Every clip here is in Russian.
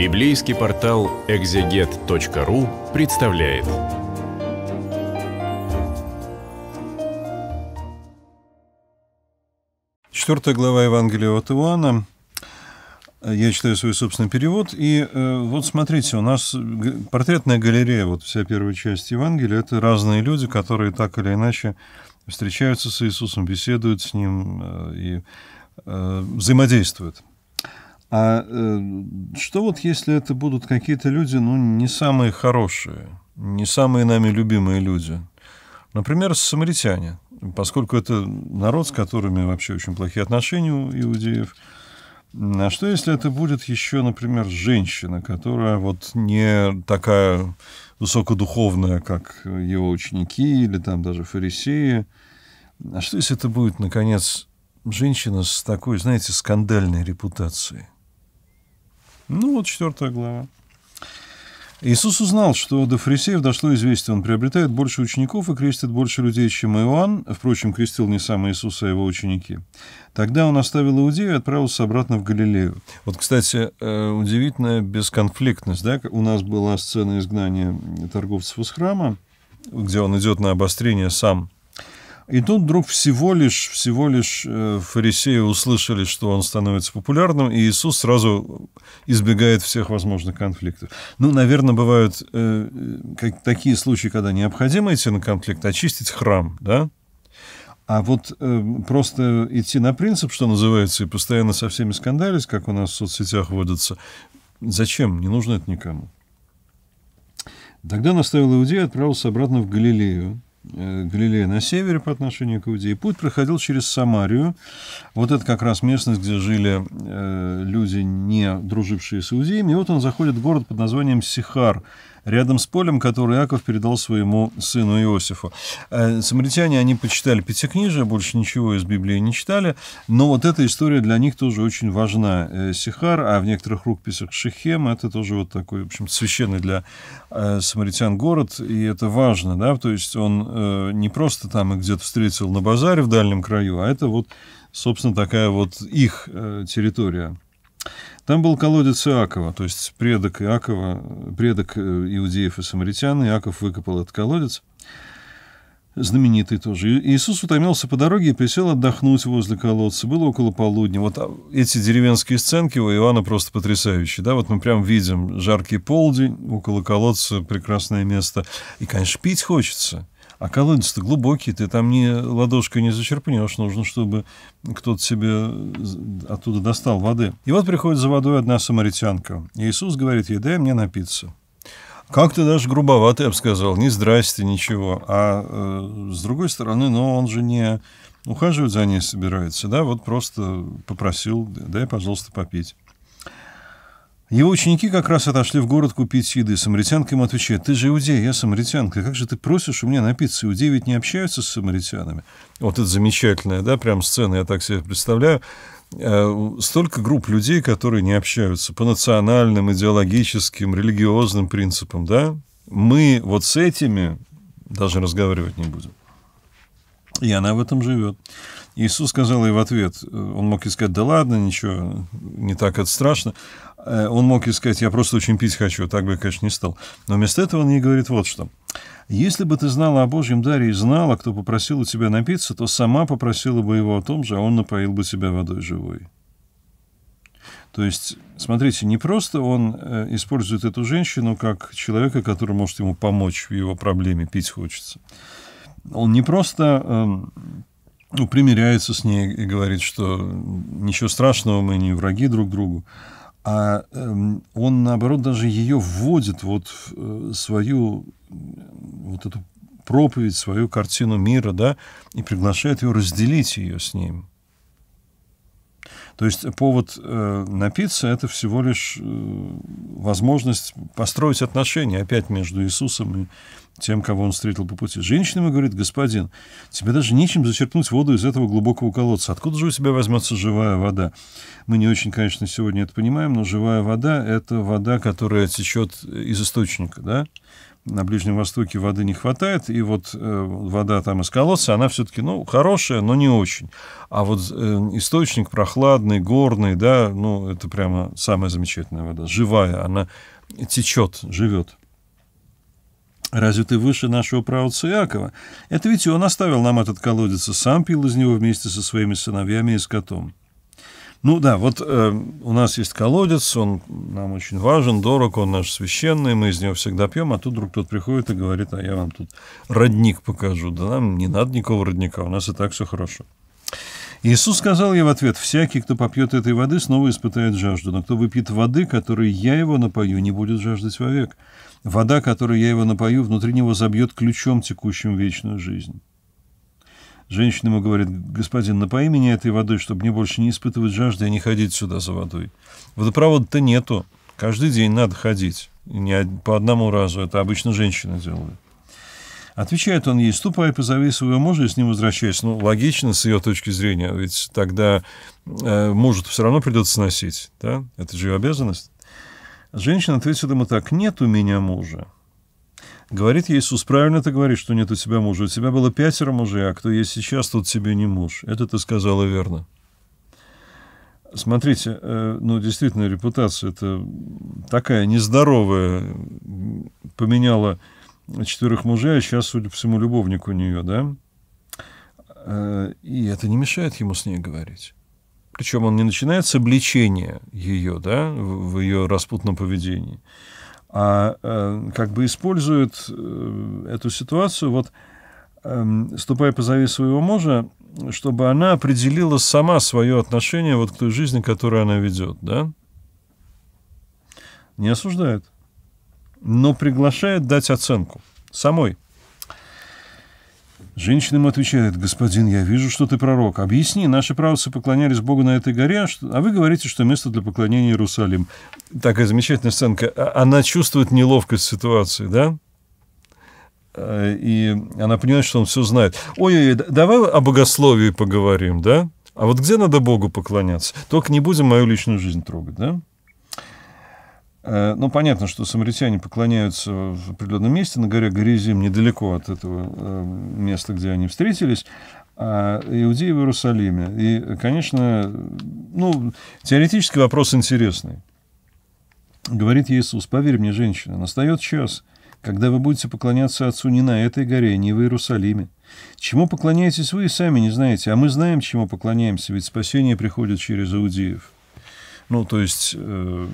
Библейский портал экзегет.ру представляет. Четвертая глава Евангелия от Иоанна. Я читаю свой собственный перевод. И э, вот смотрите, у нас портретная галерея, вот вся первая часть Евангелия, это разные люди, которые так или иначе встречаются с Иисусом, беседуют с Ним э, и э, взаимодействуют. А э, что вот если это будут какие-то люди, ну, не самые хорошие, не самые нами любимые люди? Например, самаритяне, поскольку это народ, с которыми вообще очень плохие отношения у иудеев. А что, если это будет еще, например, женщина, которая вот не такая высокодуховная, как его ученики или там даже фарисеи? А что, если это будет, наконец, женщина с такой, знаете, скандальной репутацией? Ну вот четвертая глава. Иисус узнал, что до фарисеев дошло известие. Он приобретает больше учеников и крестит больше людей, чем Иоанн. Впрочем, крестил не сам Иисус, а его ученики. Тогда он оставил Иудею и отправился обратно в Галилею. Вот, кстати, э, удивительная бесконфликтность. Да? У нас была сцена изгнания торговцев из храма, где он идет на обострение сам и тут вдруг всего лишь, всего лишь э, фарисеи услышали, что он становится популярным, и Иисус сразу избегает всех возможных конфликтов. Ну, наверное, бывают э, такие случаи, когда необходимо идти на конфликт, очистить храм, да? А вот э, просто идти на принцип, что называется, и постоянно со всеми скандалить, как у нас в соцсетях водятся, зачем? Не нужно это никому. Тогда наставил Иудея и отправился обратно в Галилею, Э, Галилея на севере по отношению к Иудее. Путь проходил через Самарию. Вот это как раз местность, где жили э, люди, не дружившие с Иудеями. И вот он заходит в город под названием Сихар, рядом с полем, который Иаков передал своему сыну Иосифу. Э, самаритяне, они почитали Пятикнижие, больше ничего из Библии не читали, но вот эта история для них тоже очень важна. Э, Сихар, а в некоторых рукописях Шехем, это тоже вот такой, в общем священный для э, самаритян город, и это важно, да, то есть он не просто там и где-то встретил на базаре в дальнем краю, а это вот, собственно, такая вот их территория. Там был колодец Иакова, то есть предок Иакова, предок э, иудеев и самаритян. Иаков выкопал этот колодец, знаменитый тоже. Иисус утомился по дороге и присел отдохнуть возле колодца. Было около полудня. Вот а, эти деревенские сценки у Иоанна просто потрясающие. Да? Вот мы прям видим жаркий полдень, около колодца прекрасное место. И, конечно, пить хочется. А колодец-то глубокий, ты там ни ладошкой не зачерпнешь. Нужно, чтобы кто-то себе оттуда достал воды. И вот приходит за водой одна самаритянка. Иисус говорит ей, дай мне напиться. Как-то даже грубоватый я бы сказал, не здрасте, ничего. А э, с другой стороны, но он же не ухаживать за ней собирается, да, вот просто попросил, дай, пожалуйста, попить. Его ученики как раз отошли в город купить еды. Самаритянка им отвечает, «Ты же иудей, я самаритянка. Как же ты просишь у меня напиться? Иудеи ведь не общаются с самаритянами». Вот это замечательная, да, прям сцена, я так себе представляю. Э, столько групп людей, которые не общаются по национальным, идеологическим, религиозным принципам, да? Мы вот с этими даже разговаривать не будем. И она в этом живет. Иисус сказал ей в ответ, э, он мог и сказать, да ладно, ничего, не так это страшно. Э, он мог и сказать, я просто очень пить хочу, так бы конечно, не стал. Но вместо этого он ей говорит вот что. Если бы ты знала о Божьем даре и знала, кто попросил у тебя напиться, то сама попросила бы его о том же, а он напоил бы тебя водой живой. То есть, смотрите, не просто он э, использует эту женщину как человека, который может ему помочь в его проблеме, пить хочется. Он не просто эм, ну, примиряется с ней и говорит, что ничего страшного, мы не враги друг другу. А эм, он, наоборот, даже ее вводит вот в э, свою вот эту проповедь, свою картину мира, да, и приглашает ее разделить ее с ним. То есть повод э, напиться — это всего лишь э, возможность построить отношения опять между Иисусом и тем, кого он встретил по пути. Женщина ему говорит, господин, тебе даже нечем зачерпнуть воду из этого глубокого колодца. Откуда же у тебя возьмется живая вода? Мы не очень, конечно, сегодня это понимаем, но живая вода — это вода, которая течет из источника, да? на Ближнем Востоке воды не хватает, и вот э, вода там из колодца, она все-таки, ну, хорошая, но не очень. А вот э, источник прохладный, горный, да, ну, это прямо самая замечательная вода, живая, она течет, живет. Разве ты выше нашего правоца Иакова? Это ведь он оставил нам этот колодец, сам пил из него вместе со своими сыновьями и скотом. Ну да, вот э, у нас есть колодец, он нам очень важен, дорог, он наш священный, мы из него всегда пьем, а тут вдруг кто-то приходит и говорит, а я вам тут родник покажу. Да нам не надо никакого родника, у нас и так все хорошо. Иисус сказал ей в ответ, «Всякий, кто попьет этой воды, снова испытает жажду, но кто выпьет воды, которой я его напою, не будет жаждать вовек. Вода, которой я его напою, внутри него забьет ключом, текущим вечную жизнь». Женщина ему говорит, господин, напои меня этой водой, чтобы мне больше не испытывать жажды и не ходить сюда за водой. Водопровода-то нету. Каждый день надо ходить. Не по одному разу. Это обычно женщины делают. Отвечает он ей, ступай, позови своего мужа и с ним возвращайся. Ну, логично с ее точки зрения, ведь тогда э, мужу все равно придется сносить, да? Это же ее обязанность. Женщина ответила ему так, нет у меня мужа. Говорит Иисус, правильно ты говоришь, что нет у тебя мужа. У тебя было пятеро мужей, а кто есть сейчас, тот тебе не муж. Это ты сказала верно. Смотрите, э, ну, действительно, репутация это такая нездоровая. Поменяла четверых мужей, а сейчас, судя по всему, любовник у нее, да? Э, и это не мешает ему с ней говорить. Причем он не начинает с обличения ее, да, в ее распутном поведении а э, как бы использует э, эту ситуацию, вот э, «Ступай, позови своего мужа», чтобы она определила сама свое отношение вот к той жизни, которую она ведет, да? Не осуждает, но приглашает дать оценку самой. Женщина ему отвечает, «Господин, я вижу, что ты пророк. Объясни, наши правцы поклонялись Богу на этой горе, а, а вы говорите, что место для поклонения Иерусалим». Такая замечательная сценка. А, она чувствует неловкость ситуации, да? А, и она понимает, что он все знает. Ой-ой-ой, давай о богословии поговорим, да? А вот где надо Богу поклоняться? Только не будем мою личную жизнь трогать, да? Э, ну, понятно, что самаритяне поклоняются в определенном месте на горе Горизим, недалеко от этого э, места, где они встретились, а иудеи в Иерусалиме. И, конечно, ну, теоретический вопрос интересный. Говорит Иисус, поверь мне, женщина, настает час, когда вы будете поклоняться Отцу не на этой горе, не в Иерусалиме. Чему поклоняетесь вы и сами не знаете, а мы знаем, чему поклоняемся, ведь спасение приходит через иудеев. Ну, то есть, э,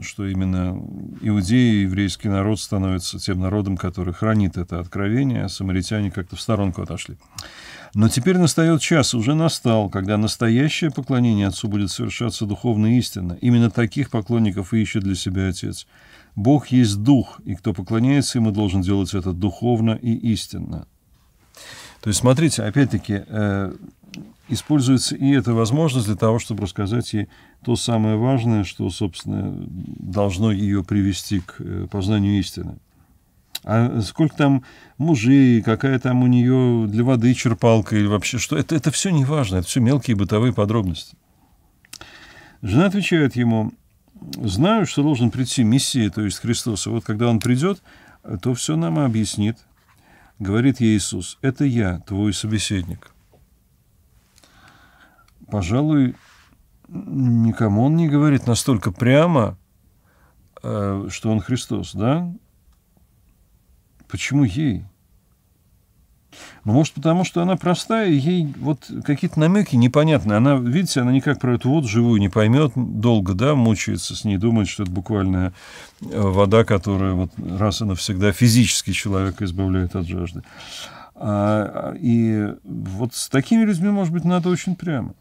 что именно иудеи, еврейский народ становится тем народом, который хранит это откровение, а самаритяне как-то в сторонку отошли. Но теперь настает час, уже настал, когда настоящее поклонение Отцу будет совершаться духовно истинно. Именно таких поклонников и ищет для себя Отец. Бог есть Дух, и кто поклоняется ему, должен делать это духовно и истинно. То есть, смотрите, опять-таки, э, используется и эта возможность для того, чтобы рассказать ей то самое важное, что, собственно, должно ее привести к э, познанию истины. А сколько там мужей, какая там у нее для воды черпалка или вообще что, это, это все не важно, это все мелкие бытовые подробности. Жена отвечает ему, знаю, что должен прийти Мессия, то есть Христос, и вот когда он придет, то все нам объяснит. Говорит ей Иисус, это я, твой собеседник пожалуй, никому он не говорит настолько прямо, э, что он Христос, да? Почему ей? Ну, может, потому что она простая, ей вот какие-то намеки непонятные. Она, видите, она никак про эту воду живую не поймет, долго, да, мучается с ней, думает, что это буквально э, вода, которая вот раз и навсегда физически человека избавляет от жажды. А, а и вот с такими людьми, может быть, надо очень прямо.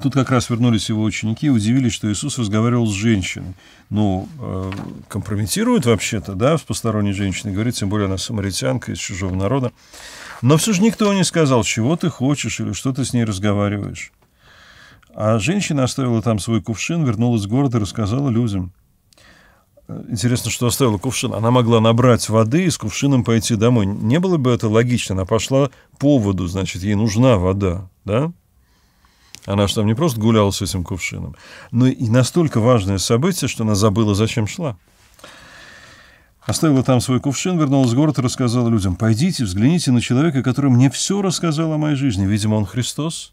Тут как раз вернулись его ученики и удивились, что Иисус разговаривал с женщиной. Ну, э, компрометирует вообще-то, да, с посторонней женщиной, говорит, тем более она самаритянка из чужого народа. Но все же никто не сказал, чего ты хочешь или что ты с ней разговариваешь. А женщина оставила там свой кувшин, вернулась в город и рассказала людям. Э, интересно, что оставила кувшин. Она могла набрать воды и с кувшином пойти домой. Не было бы это логично. Она пошла по воду, значит, ей нужна вода, да? Она а же там не просто гуляла с этим кувшином, но и настолько важное событие, что она забыла, зачем шла. Оставила там свой кувшин, вернулась в город и рассказала людям, «Пойдите, взгляните на человека, который мне все рассказал о моей жизни. Видимо, он Христос».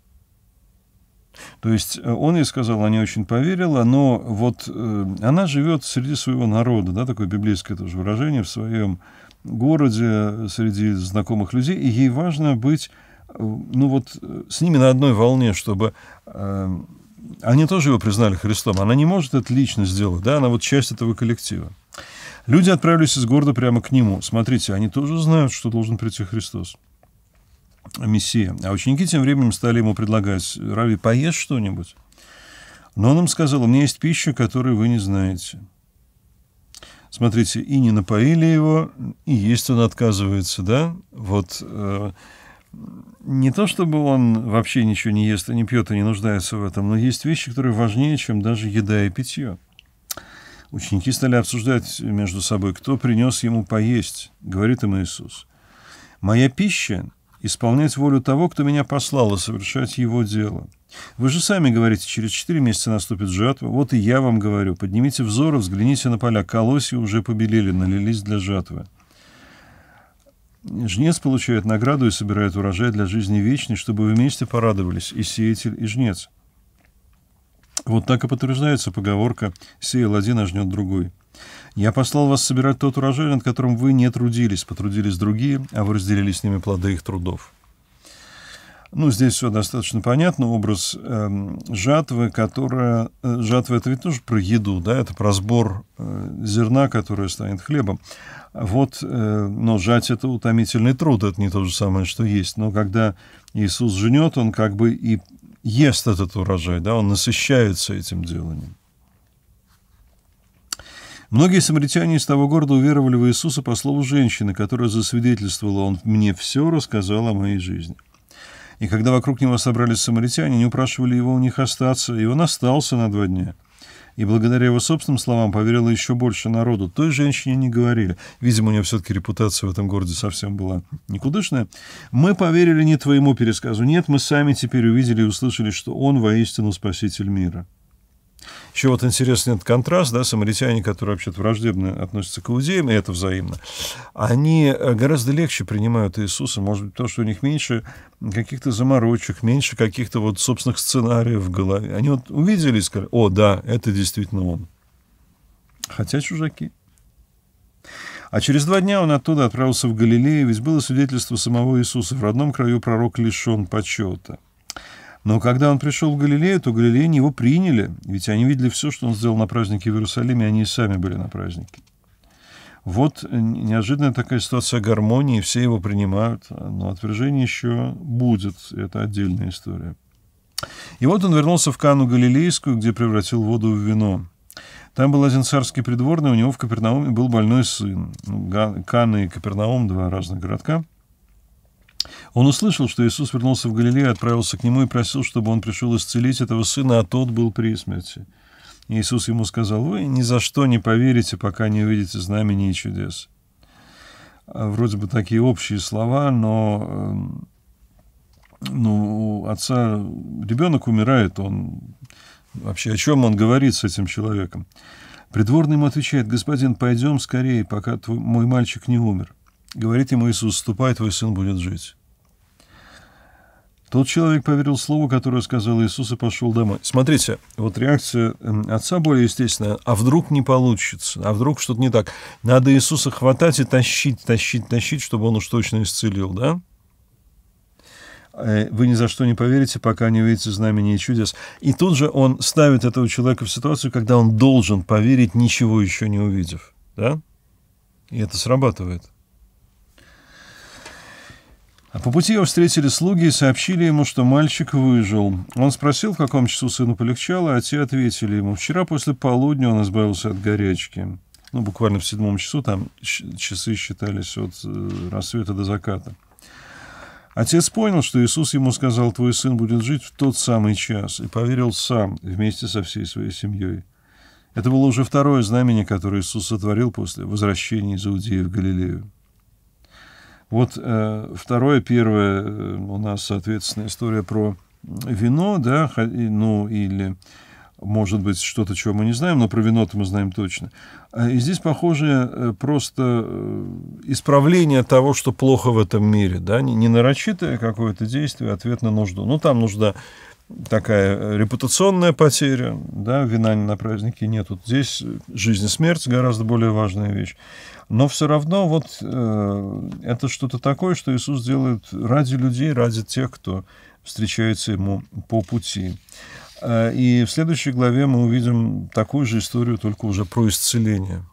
То есть э, он ей сказал, она не очень поверила, но вот э, она живет среди своего народа, да, такое библейское тоже выражение, в своем городе, э, среди знакомых людей, и ей важно быть ну вот э, с ними на одной волне, чтобы э, они тоже его признали Христом. Она не может это лично сделать, да, она вот часть этого коллектива. Люди отправились из города прямо к нему. Смотрите, они тоже знают, что должен прийти Христос. Мессия. А ученики тем временем стали ему предлагать, Рави, поешь что-нибудь. Но он им сказал, у меня есть пища, которую вы не знаете. Смотрите, и не напоили его, и есть он отказывается, да? Вот э, не то чтобы он вообще ничего не ест и не пьет и не нуждается в этом, но есть вещи, которые важнее, чем даже еда и питье. Ученики стали обсуждать между собой, кто принес ему поесть, говорит им Иисус. «Моя пища – исполнять волю того, кто меня послал, и совершать его дело. Вы же сами говорите, через четыре месяца наступит жатва. Вот и я вам говорю, поднимите взоры, взгляните на поля, колосья уже побелели, налились для жатвы. Жнец получает награду и собирает урожай для жизни вечной, чтобы вместе порадовались и сеятель, и жнец. Вот так и подтверждается поговорка «сеял один, а жнет другой». «Я послал вас собирать тот урожай, над которым вы не трудились, потрудились другие, а вы разделили с ними плоды их трудов». Ну, здесь все достаточно понятно. Образ эм, э, жатвы, которая... Жатва — это ведь тоже про еду, да? Это про сбор э, зерна, которое станет хлебом. Вот, э, но жать — это утомительный труд, это не то же самое, что есть. Но когда Иисус женет, он как бы и ест этот урожай, да? Он насыщается этим деланием. Многие самаритяне из того города уверовали в Иисуса по слову женщины, которая засвидетельствовала «Он мне все рассказал о моей жизни» и когда вокруг него собрались самаритяне, не упрашивали его у них остаться, и он остался на два дня. И благодаря его собственным словам поверило еще больше народу. Той женщине не говорили. Видимо, у нее все-таки репутация в этом городе совсем была никудышная. Мы поверили не твоему пересказу. Нет, мы сами теперь увидели и услышали, что он воистину спаситель мира. Еще вот интересный этот контраст, да, самаритяне, которые вообще-то враждебно относятся к иудеям, и это взаимно, они э, гораздо легче принимают Иисуса, может быть, потому что у них меньше каких-то заморочек, меньше каких-то вот собственных сценариев в голове. Они вот увидели и сказали, о, да, это действительно он. Хотя чужаки. А через два дня он оттуда отправился в Галилею, ведь было свидетельство самого Иисуса. В родном краю пророк лишен почета. Но когда он пришел в Галилею, то галилеяне его приняли, ведь они видели все, что он сделал на празднике в Иерусалиме, они и сами были на празднике. Вот э, неожиданная такая ситуация гармонии, все его принимают, но отвержение еще будет, это отдельная история. И вот он вернулся в Кану Галилейскую, где превратил воду в вино. Там был один царский придворный, у него в Капернауме был больной сын. Ну, Кана и Капернаум – два разных городка – он услышал, что Иисус вернулся в Галилею, отправился к нему и просил, чтобы он пришел исцелить этого сына, а тот был при смерти. Иисус ему сказал, «Вы ни за что не поверите, пока не увидите знамений и чудес». А вроде бы такие общие слова, но эм, ну, у отца ребенок умирает, он вообще о чем он говорит с этим человеком? Придворный ему отвечает, «Господин, пойдем скорее, пока твой, мой мальчик не умер». Говорит ему Иисус, «Ступай, твой сын будет жить». Тот человек поверил слову, которое сказал Иисус, и пошел домой. Смотрите, вот реакция эм, отца более естественная. А вдруг не получится? А вдруг что-то не так? Надо Иисуса хватать и тащить, тащить, тащить, чтобы он уж точно исцелил, да? Э, вы ни за что не поверите, пока не увидите знамения и чудес. И тут же он ставит этого человека в ситуацию, когда он должен поверить, ничего еще не увидев. Да? И это срабатывает. А по пути его встретили слуги и сообщили ему, что мальчик выжил. Он спросил, в каком часу сыну полегчало, а те ответили ему, вчера после полудня он избавился от горячки. Ну, буквально в седьмом часу, там часы считались от э, рассвета до заката. Отец понял, что Иисус ему сказал, твой сын будет жить в тот самый час, и поверил сам вместе со всей своей семьей. Это было уже второе знамение, которое Иисус сотворил после возвращения из Иудеи в Галилею. Вот э, второе, первое э, у нас, соответственно, история про вино, да, ну или может быть что-то, чего мы не знаем, но про вино-то мы знаем точно. А, и здесь похоже э, просто э, исправление того, что плохо в этом мире, да, не, не нарочитое какое-то действие, ответ на нужду. Ну, там нужда такая э, репутационная потеря, да, вина на празднике нет. Вот здесь э, жизнь и смерть гораздо более важная вещь. Но все равно вот э, это что-то такое, что Иисус делает ради людей, ради тех, кто встречается ему по пути. Э, и в следующей главе мы увидим такую же историю, только уже про исцеление.